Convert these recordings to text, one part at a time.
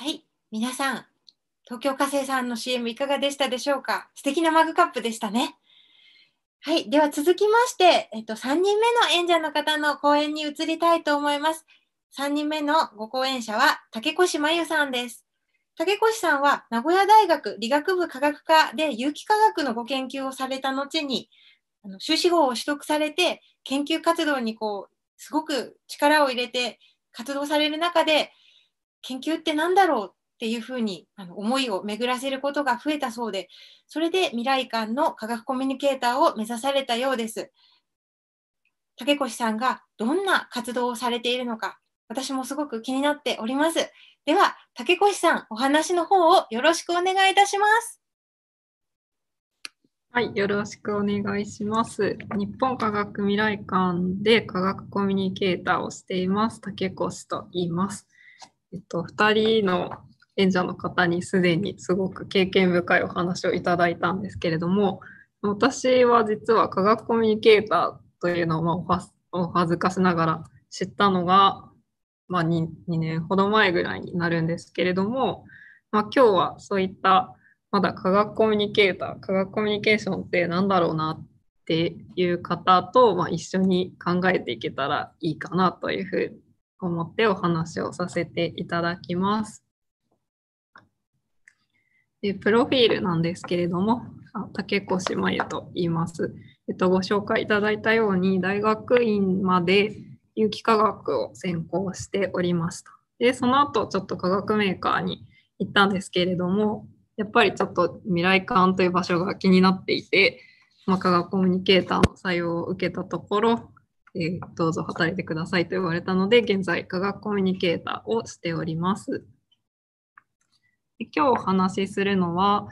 はい、皆さん、東京火星さんの CM いかがでしたでしょうか素敵なマグカップでしたね。はい、では続きまして、えっと、3人目の演者の方の講演に移りたいと思います。3人目のご講演者は竹越真由さんです。竹越さんは名古屋大学理学部科学科で有機化学のご研究をされた後に、あの修士号を取得されて研究活動にこうすごく力を入れて活動される中で研究って何だろうっていうふうにあの思いを巡らせることが増えたそうで、それで未来館の科学コミュニケーターを目指されたようです。竹越さんがどんな活動をされているのか、私もすごく気になっております。では、竹越さん、お話の方をよろしくお願いいたします。はい、よろしくお願いします。日本科学未来館で科学コミュニケーターをしています。竹越と言います。えっと、2人の演者の方にすでにすごく経験深いお話をいただいたんですけれども私は実は科学コミュニケーターというのをお恥ずかしながら知ったのが、まあ2、2, 年ほど前ぐらいになるんですけれども、まあ、今日はそういったまだ科学コミュニケーター科学コミュニケーションって何だろうなっていう方と、まあ、一緒に考えていけたらいいかなというふうに思ってお話をさせていただきます。でプロフィールなんですけれども、竹越真由と言います。えっと、ご紹介いただいたように、大学院まで有機化学を専攻しておりました。で、その後、ちょっと化学メーカーに行ったんですけれども、やっぱりちょっと未来館という場所が気になっていて、まあ、科学コミュニケーターの採用を受けたところ、えー、どうぞ働いてくださいと言われたので、現在、科学コミュニケーターをしております。今日お話しするのは、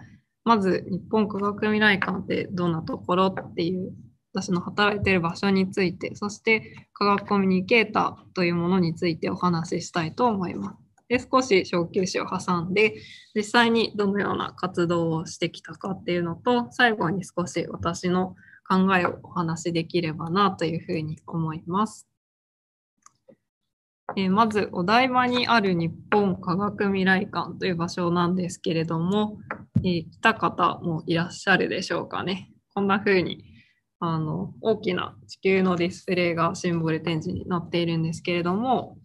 まず日本科学未来館ってどんなところっていう私の働いてる場所について、そして科学コミュニケーターというものについてお話ししたいと思います。で少し小休止を挟んで、実際にどのような活動をしてきたかっていうのと、最後に少し私の考えをお話しできればなというふうに思います。えー、まずお台場にある日本科学未来館という場所なんですけれども、えー、来た方もいらっしゃるでしょうかね。こんな風にあの大きな地球のディスプレイがシンボル展示になっているんですけれども、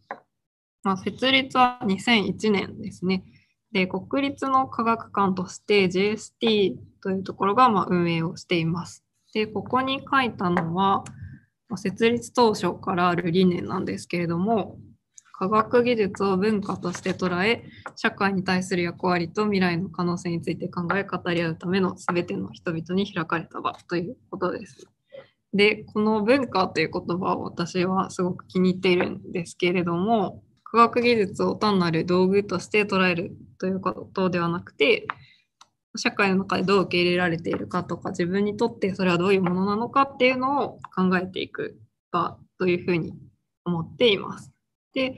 まあ、設立は2001年ですね。で国立の科学館として JST というところがま運営をしています。で、ここに書いたのは、設立当初からある理念なんですけれども、科学技術を文化として捉え、社会に対する役割と未来の可能性について考え、語り合うための全ての人々に開かれた場ということです。で、この文化という言葉を私はすごく気に入っているんですけれども、科学技術を単なる道具として捉えるということではなくて、社会の中でどう受け入れられているかとか自分にとってそれはどういうものなのかっていうのを考えていく場というふうに思っています。で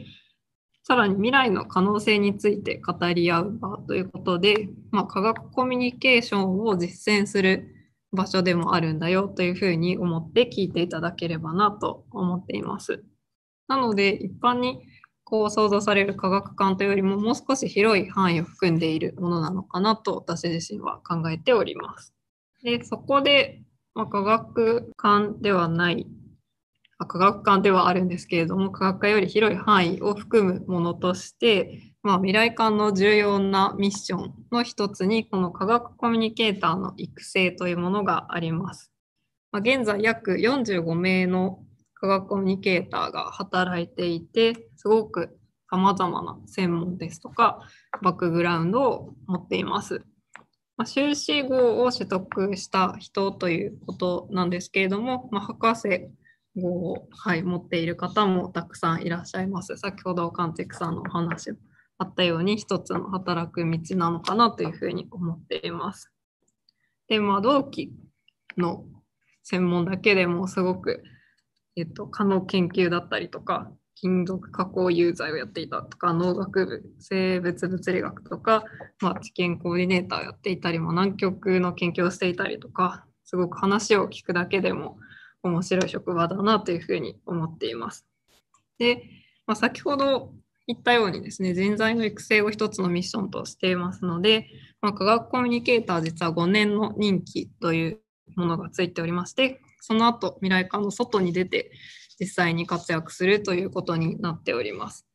さらに未来の可能性について語り合う場ということで、まあ、科学コミュニケーションを実践する場所でもあるんだよというふうに思って聞いていただければなと思っています。なので一般にこう想像される科学館というよりももう少し広い範囲を含んでいるものなのかなと私自身は考えております。でそこで、まあ、科学館ではないま科学館ではあるんですけれども科学科より広い範囲を含むものとして、まあ、未来館の重要なミッションの一つにこの科学コミュニケーターの育成というものがあります。ま現在約45名の科学コミュニケーターが働いていてすごくさまざまな専門ですとかバックグラウンドを持っています。まあ、修士号を取得した人ということなんですけれども、まあ、博士号を、はい、持っている方もたくさんいらっしゃいます。先ほど関クさんのお話もあったように一つの働く道なのかなというふうに思っています。でまあ同期の専門だけでもすごくえっと、蚊の研究だったりとか、金属加工有罪をやっていたとか、農学部、生物物理学とか、まあ、知見コーディネーターをやっていたりも、南極の研究をしていたりとか、すごく話を聞くだけでも面白い職場だなというふうに思っています。で、まあ、先ほど言ったようにですね、人材の育成を一つのミッションとしていますので、まあ、科学コミュニケーター実は5年の任期というものがついておりまして、その後未来館の外に出て実際に活躍するということになっております。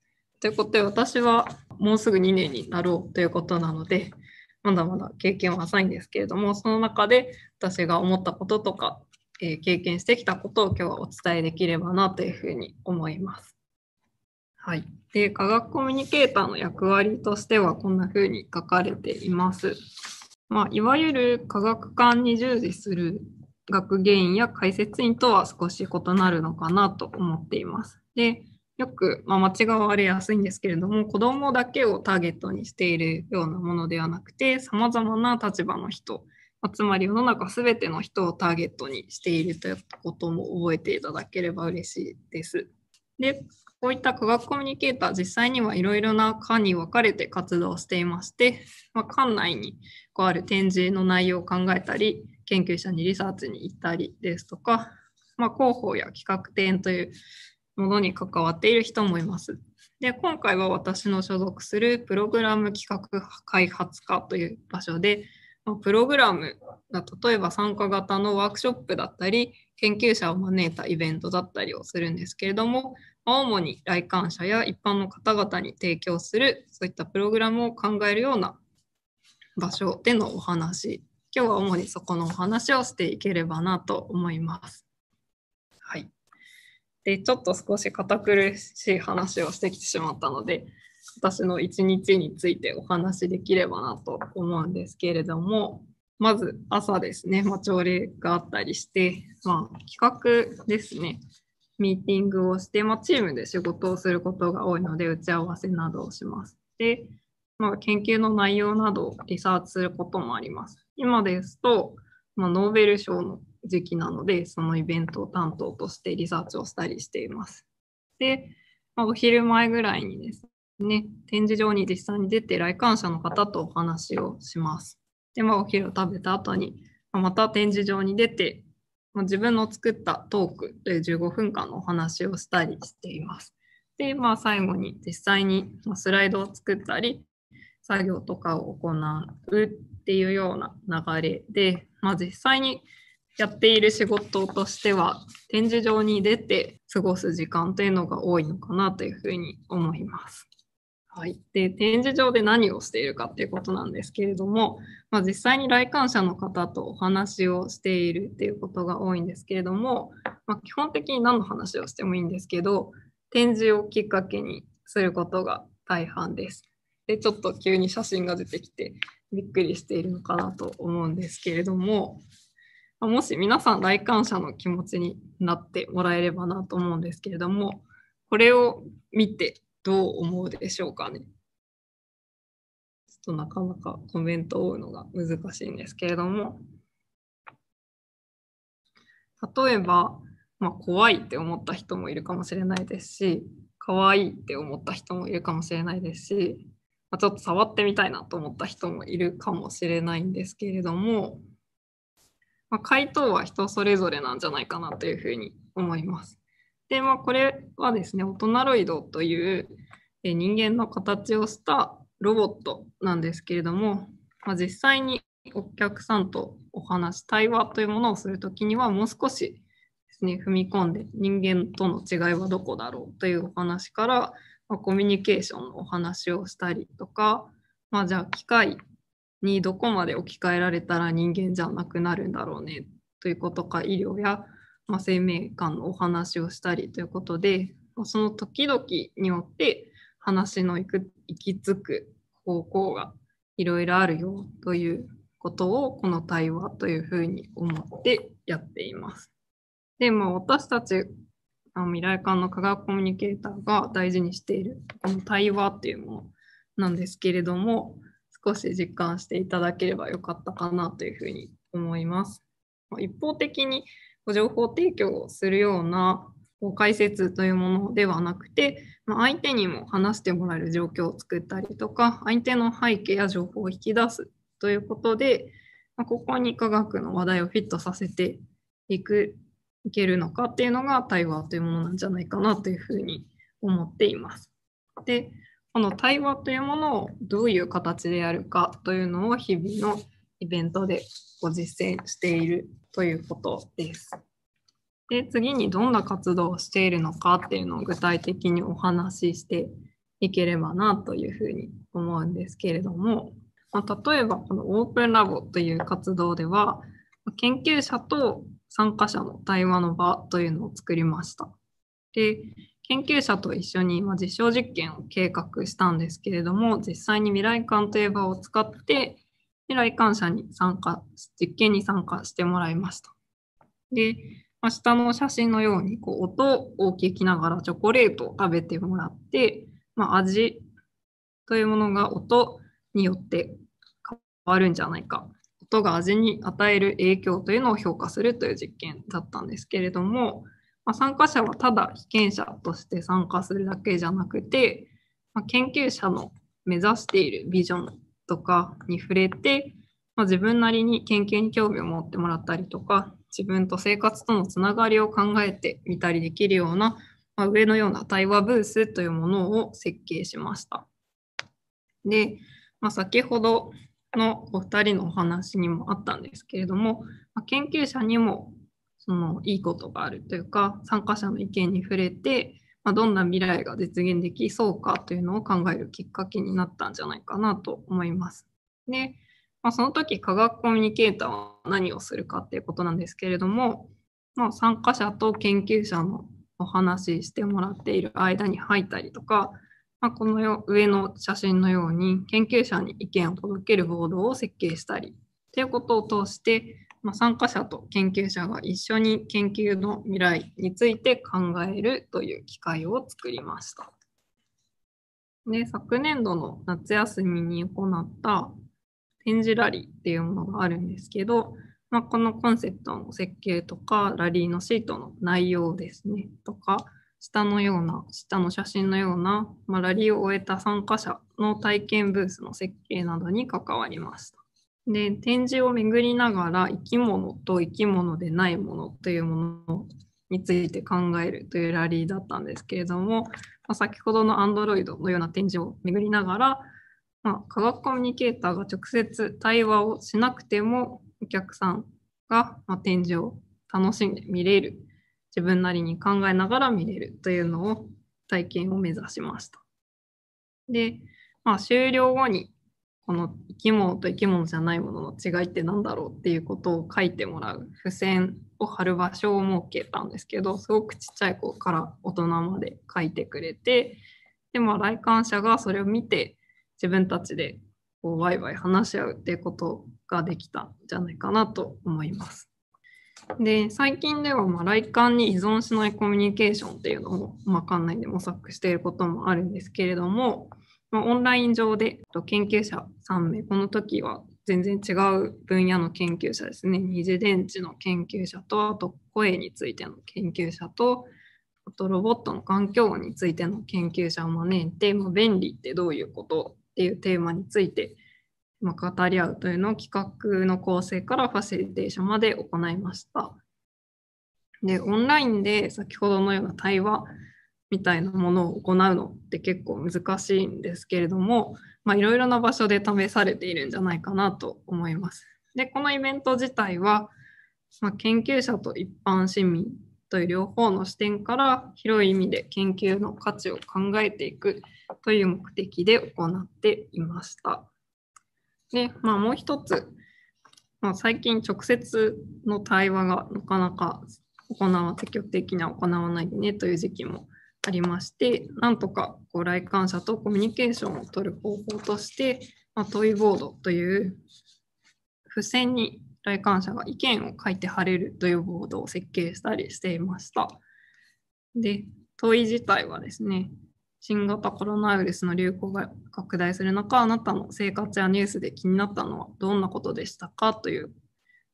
ということで私はもうすぐ2年になろうということなのでまだまだ経験は浅いんですけれどもその中で私が思ったこととか、えー、経験してきたことを今日はお伝えできればなというふうに思います。はい、で科学コミュニケーターの役割としてはこんなふうに書かれています。まあ、いわゆる科学館に従事する学芸員や解説員とは少し異なるのかなと思っています。でよく、まあ、間違われやすいんですけれども子どもだけをターゲットにしているようなものではなくてさまざまな立場の人つまり世の中すべての人をターゲットにしているということも覚えていただければ嬉しいです。でこういった科学コミュニケーター実際にはいろいろな科に分かれて活動していまして、まあ、館内にこうある展示の内容を考えたり研究者にリサーチに行ったりですとか、まあ、広報や企画展というものに関わっている人もいます。で今回は私の所属するプログラム企画開発課という場所で、まあ、プログラムが例えば参加型のワークショップだったり研究者を招いたイベントだったりをするんですけれども、ま主に来館者や一般の方々に提供するそういったプログラムを考えるような場所でのお話今日は主にそこのお話をしていければなと思います。はい。で、ちょっと少し堅苦しい話をしてきてしまったので、私の一日についてお話しできればなと思うんですけれども、まず朝ですね、まあ、朝礼があったりして、まあ、企画ですね、ミーティングをして、まあ、チームで仕事をすることが多いので、打ち合わせなどをします。で、まあ、研究の内容などをリサーチすることもあります。今ですと、まあ、ノーベル賞の時期なので、そのイベントを担当としてリサーチをしたりしています。で、まあ、お昼前ぐらいにですね、展示場に実際に出て来館者の方とお話をします。で、まあ、お昼を食べた後に、また展示場に出て、まあ、自分の作ったトークという15分間のお話をしたりしています。で、まあ、最後に実際にスライドを作ったり、作業とかを行うっていうような流れで、まあ、実際にやっている仕事としては展示場に出て過ごす時間というのが多いのかなというふうに思います。はい、で展示場で何をしているかっていうことなんですけれども、まあ、実際に来館者の方とお話をしているっていうことが多いんですけれども、まあ、基本的に何の話をしてもいいんですけど展示をきっかけにすることが大半です。でちょっと急に写真が出てきてびっくりしているのかなと思うんですけれども、もし皆さん来館者の気持ちになってもらえればなと思うんですけれども、これを見てどう思うでしょうかね。ちょっとなかなかコメントを追うのが難しいんですけれども、例えば、まあ、怖いって思った人もいるかもしれないですし、可愛いって思った人もいるかもしれないですし、まあ、ちょっと触ってみたいなと思った人もいるかもしれないんですけれども、まあ、回答は人それぞれなんじゃないかなというふうに思います。で、まあ、これはですね、オトナロイドという人間の形をしたロボットなんですけれども、まあ、実際にお客さんとお話、対話というものをするときには、もう少しですね、踏み込んで人間との違いはどこだろうというお話から、まあ、コミュニケーションのお話をしたりとか、まあ、じゃあ機械にどこまで置き換えられたら人間じゃなくなるんだろうねということか医療や、まあ、生命感のお話をしたりということで、まあ、その時々によって話の行く行き着く方向がいろいろあるよということをこの対話というふうに思ってやっています。で、まあ、私たちあの未来館の科学コミュニケーターが大事にしているこの対話っていうものなんですけれども少し実感していただければよかったかなというふうに思います。一方的に情報提供をするような解説というものではなくて、ま相手にも話してもらえる状況を作ったりとか相手の背景や情報を引き出すということで、まここに科学の話題をフィットさせていくいけるのかっていうのが対話というものなんじゃないかなというふうに思っています。でこの対話というものをどういう形でやるかというのを日々のイベントでご実践しているということです。で次にどんな活動をしているのかっていうのを具体的にお話ししていければなというふうに思うんですけれども、まあ、例えばこのオープンラボという活動では研究者と参加者の対話の場というのを作りました。で研究者と一緒に実証実験を計画したんですけれども実際に未来館という場を使って未来館者に参加実験に参加してもらいました。で下の写真のようにこう音を聞きながらチョコレートを食べてもらって、まあ、味というものが音によって変わるんじゃないかことが味に与える影響というのを評価するという実験だったんですけれども、まあ、参加者はただ被験者として参加するだけじゃなくて、まあ、研究者の目指しているビジョンとかに触れて、まあ、自分なりに研究に興味を持ってもらったりとか自分と生活とのつながりを考えてみたりできるような、まあ、上のような対話ブースというものを設計しました。で、まあ、先ほどのお二人のお話にもあったんですけれども、まあ、研究者にもそのいいことがあるというか参加者の意見に触れて、まあ、どんな未来が実現できそうかというのを考えるきっかけになったんじゃないかなと思います。で、まあ、その時科学コミュニケーターは何をするかっていうことなんですけれども、まあ、参加者と研究者のお話ししてもらっている間に入ったりとかまあ、このよ上の写真のように研究者に意見を届けるボードを設計したりということを通して、まあ、参加者と研究者が一緒に研究の未来について考えるという機会を作りました。で昨年度の夏休みに行った展示ラリーっていうものがあるんですけど、まあ、このコンセプトの設計とかラリーのシートの内容ですねとか下のような、下の写真のような、まあ、ラリーを終えた参加者の体験ブースの設計などに関わりました。で、展示を巡りながら生き物と生き物でないものというものについて考えるというラリーだったんですけれども、まあ、先ほどのアンドロイドのような展示を巡りながら、まあ、科学コミュニケーターが直接対話をしなくてもお客さんが、ま展示を楽しんで見れる自分なりに考えながら見れるというのを体験を目指しました。で、まあ、終了後にこの生き物と生き物じゃないものの違いって何だろうっていうことを書いてもらう付箋を貼る場所を設けたんですけどすごくちっちゃい子から大人まで書いてくれてで、まあ、来館者がそれを見て自分たちでこうワイワイ話し合うっていうことができたんじゃないかなと思います。で最近ではまあ来館に依存しないコミュニケーションっていうのを、まあ、館内で模索していることもあるんですけれども、まあ、オンライン上で研究者3名この時は全然違う分野の研究者ですね二次電池の研究者とあと声についての研究者とあとロボットの環境音についての研究者を招いて、まあ、便利ってどういうことっていうテーマについて語り合うというのを企画の構成からファシリテーションまで行いました。で、オンラインで先ほどのような対話みたいなものを行うのって結構難しいんですけれども、いろいろな場所で試されているんじゃないかなと思います。で、このイベント自体は、まあ、研究者と一般市民という両方の視点から広い意味で研究の価値を考えていくという目的で行っていました。で、まあ、もう一つ、まあ、最近直接の対話がなかなか行わ積極的には行わないねという時期もありましてなんとかこう来館者とコミュニケーションをとる方法として、まあ、トイボードという付箋に来館者が意見を書いて貼れるというボードを設計したりしていました。で問い自体はですね新型コロナウイルスの流行が拡大する中、あなたの生活やニュースで気になったのはどんなことでしたかという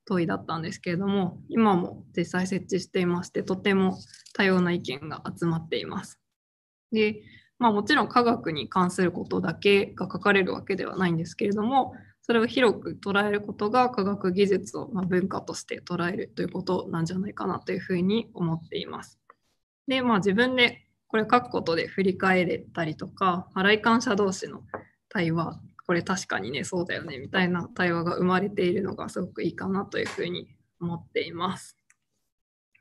問いだったんですけれども、今も実際設置していまして、とても多様な意見が集まっています。で、まあ、もちろん科学に関することだけが書かれるわけではないんですけれども、それを広く捉えることが科学技術を文化として捉えるということなんじゃないかなというふうに思っています。で、まあ、自分でこれ書くことで振り返れたりとか来館者同士の対話これ確かにねそうだよねみたいな対話が生まれているのがすごくいいかなというふうに思っています。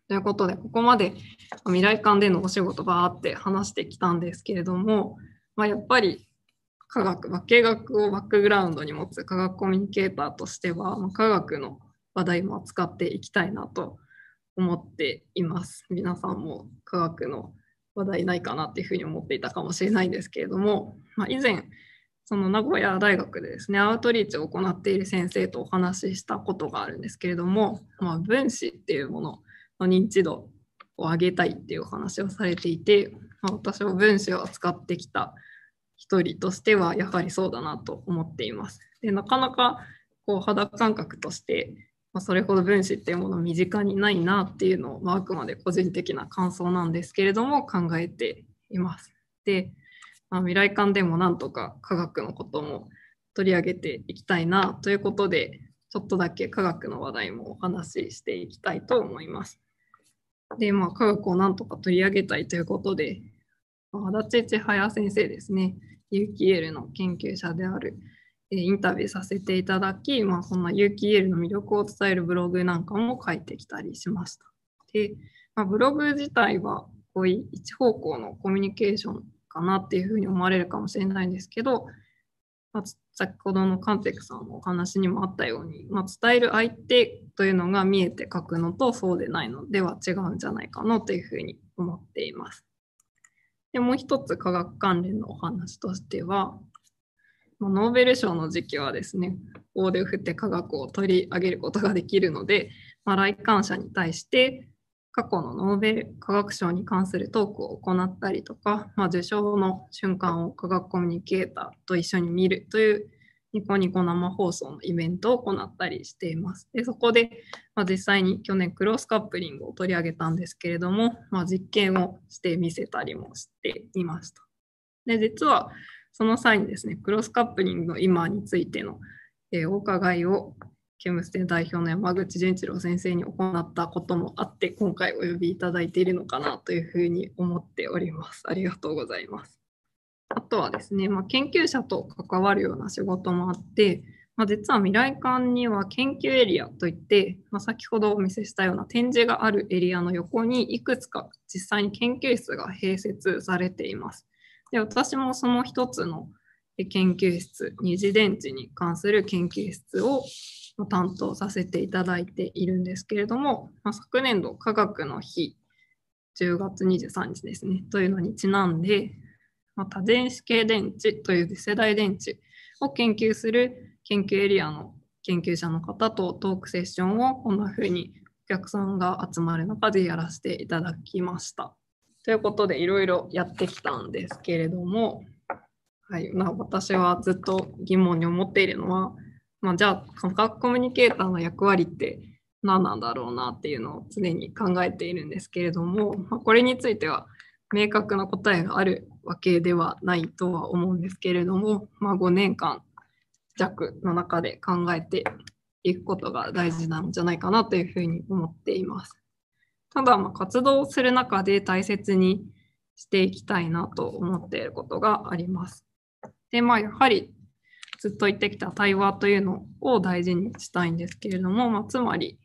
ということでここまで未来館でのお仕事ばーって話してきたんですけれども、まあ、やっぱり科学化学をバックグラウンドに持つ科学コミュニケーターとしては、まあ、科学の話題も扱っていきたいなと思っています。皆さんも科学の話題ないかなっていうふうに思っていたかもしれないんですけれども、まあ、以前その名古屋大学でですねアウトリーチを行っている先生とお話ししたことがあるんですけれども、まあ、分子っていうものの認知度を上げたいっていうお話をされていて、まあ、私も分子を扱ってきた一人としてはやはりそうだなと思っています。でなかなかこう肌感覚としてまあ、それほど分子っていうもの身近にないなっていうのを、まあ、あくまで個人的な感想なんですけれども考えています。で、まあ、未来館でもなんとか科学のことも取り上げていきたいなということでちょっとだけ科学の話題もお話ししていきたいと思います。で、まあ、科学をなんとか取り上げたいということで、足立千早先生ですね、有機 l の研究者であるインタビューさせていただき、まあ、そんな有機 EL の魅力を伝えるブログなんかも書いてきたりしました。で、まあ、ブログ自体はこういう一方向のコミュニケーションかなっていうふうに思われるかもしれないんですけど、まあ、先ほどのカンテクさんのお話にもあったように、まあ、伝える相手というのが見えて書くのとそうでないのでは違うんじゃないかなというふうに思っています。でもう一つ科学関連のお話としては、ノーベル賞の時期はですね法で振って科学を取り上げることができるので、まあ、来館者に対して過去のノーベル科学賞に関するトークを行ったりとか、まあ、受賞の瞬間を科学コミュニケーターと一緒に見るというニコニコ生放送のイベントを行ったりしています。でそこで、まあ、実際に去年クロスカップリングを取り上げたんですけれども、まあ、実験をしてみせたりもしていました。で実はその際にですね、クロスカップリングの今についての、えー、お伺いを、ケムステ代表の山口純一郎先生に行ったこともあって、今回お呼びいただいているのかなというふうに思っております。ありがとうございます。あとはですね、まあ、研究者と関わるような仕事もあって、まあ、実は未来館には研究エリアといって、まあ、先ほどお見せしたような展示があるエリアの横にいくつか実際に研究室が併設されています。で私もその一つの研究室二次電池に関する研究室を担当させていただいているんですけれども、まあ、昨年度科学の日10月23日ですねというのにちなんで、まあ、多電子系電池という次世代電池を研究する研究エリアの研究者の方とトークセッションをこんな風にお客さんが集まる中でやらせていただきました。ということでいろいろやってきたんですけれども、はいまあ、私はずっと疑問に思っているのは、まあ、じゃあ感覚コミュニケーターの役割って何なんだろうなっていうのを常に考えているんですけれども、まあ、これについては明確な答えがあるわけではないとは思うんですけれども、まあ、5年間弱の中で考えていくことが大事なんじゃないかなというふうに思っています。ただ、ま活動する中で大切にしていきたいなと思っていることがあります。で、まあ、やはりずっと言ってきた対話というのを大事にしたいんですけれども、まあ、つまり、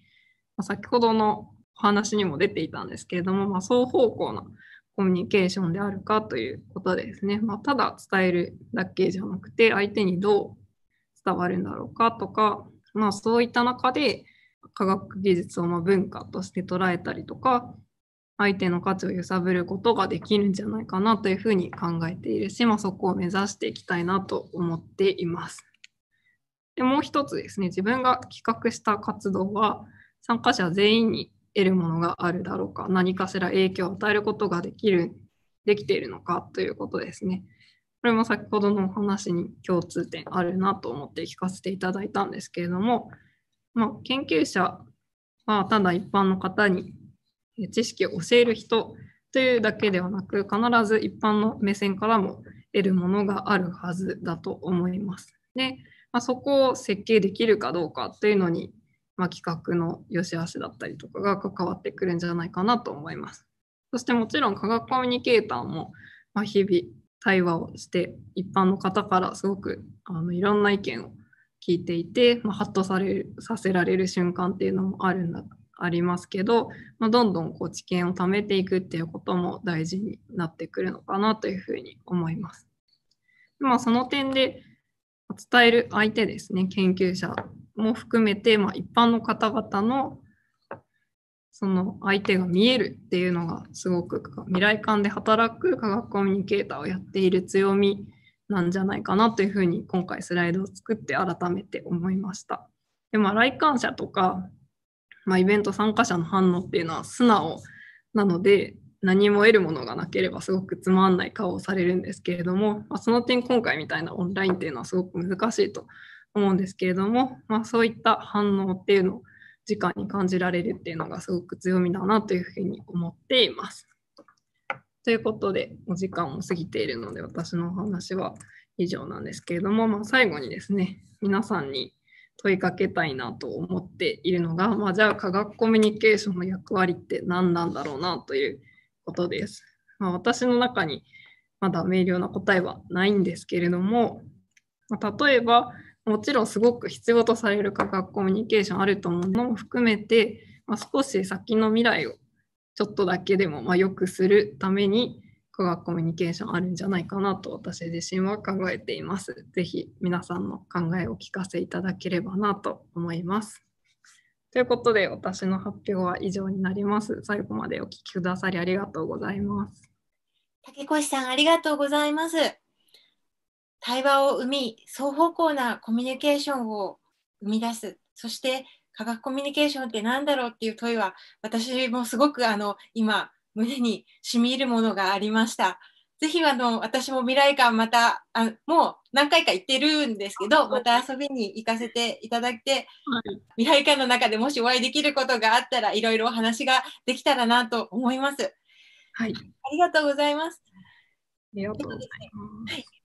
まあ、先ほどのお話にも出ていたんですけれども、まあ、双方向なコミュニケーションであるかということですね。まあ、ただ伝えるだけじゃなくて、相手にどう伝わるんだろうかとか、まあ、そういった中で、科学技術をま文化として捉えたりとか相手の価値を揺さぶることができるんじゃないかなというふうに考えているし、まあ、そこを目指していきたいなと思っています。でもう一つですね自分が企画した活動は参加者全員に得るものがあるだろうか何かしら影響を与えることができるできているのかということですね。これも先ほどのお話に共通点あるなと思って聞かせていただいたんですけれどもまあ、研究者はただ一般の方に知識を教える人というだけではなく必ず一般の目線からも得るものがあるはずだと思います。で、まあ、そこを設計できるかどうかというのに、まあ、企画の良し悪しだったりとかが関わってくるんじゃないかなと思います。そしてもちろん科学コミュニケーターも、ま日々対話をして一般の方からすごくあのいろんな意見を聞いていて、まあ、ハッとされさせられる瞬間っていうのもあるんだありますけど、まあ、どんどんこう知見を貯めていくっていうことも大事になってくるのかなというふうに思います。まあ、その点で伝える相手ですね研究者も含めて、まあ、一般の方々のその相手が見えるっていうのがすごく未来館で働く科学コミュニケーターをやっている強みなんじゃないかなというふうに今回スライドを作って改めて思いました。でまあ、来館者とか、まあ、イベント参加者の反応っていうのは素直なので何も得るものがなければすごくつまんない顔をされるんですけれども、まあ、その点今回みたいなオンラインっていうのはすごく難しいと思うんですけれども、まあ、そういった反応っていうのを直に感じられるっていうのがすごく強みだなというふうに思っています。ということで、お時間も過ぎているので、私のお話は以上なんですけれども、まあ、最後にですね、皆さんに問いかけたいなと思っているのが、まあ、じゃあ科学コミュニケーションの役割って何なんだろうなということです。まあ、私の中にまだ明瞭な答えはないんですけれども、まあ、例えばもちろんすごく必要とされる科学コミュニケーションあると思うのも含めて、まあ、少し先の未来をちょっとだけでもまあ良くするために科学コミュニケーションあるんじゃないかなと私自身は考えています。ぜひ皆さんの考えを聞かせいただければなと思います。ということで私の発表は以上になります。最後までお聞きくださりありがとうございます。竹越さんありがとうございます。対話を生み双方向なコミュニケーションを生み出すそして科学コミュニケーションって何だろうっていう問いは私もすごくあの今胸にしみ入るものがありました。ぜひあの私も未来館またあもう何回か行ってるんですけどまた遊びに行かせていただいて、はい、未来館の中でもしお会いできることがあったらいろいろお話ができたらなと思います。はい、ありがとうございます。うはい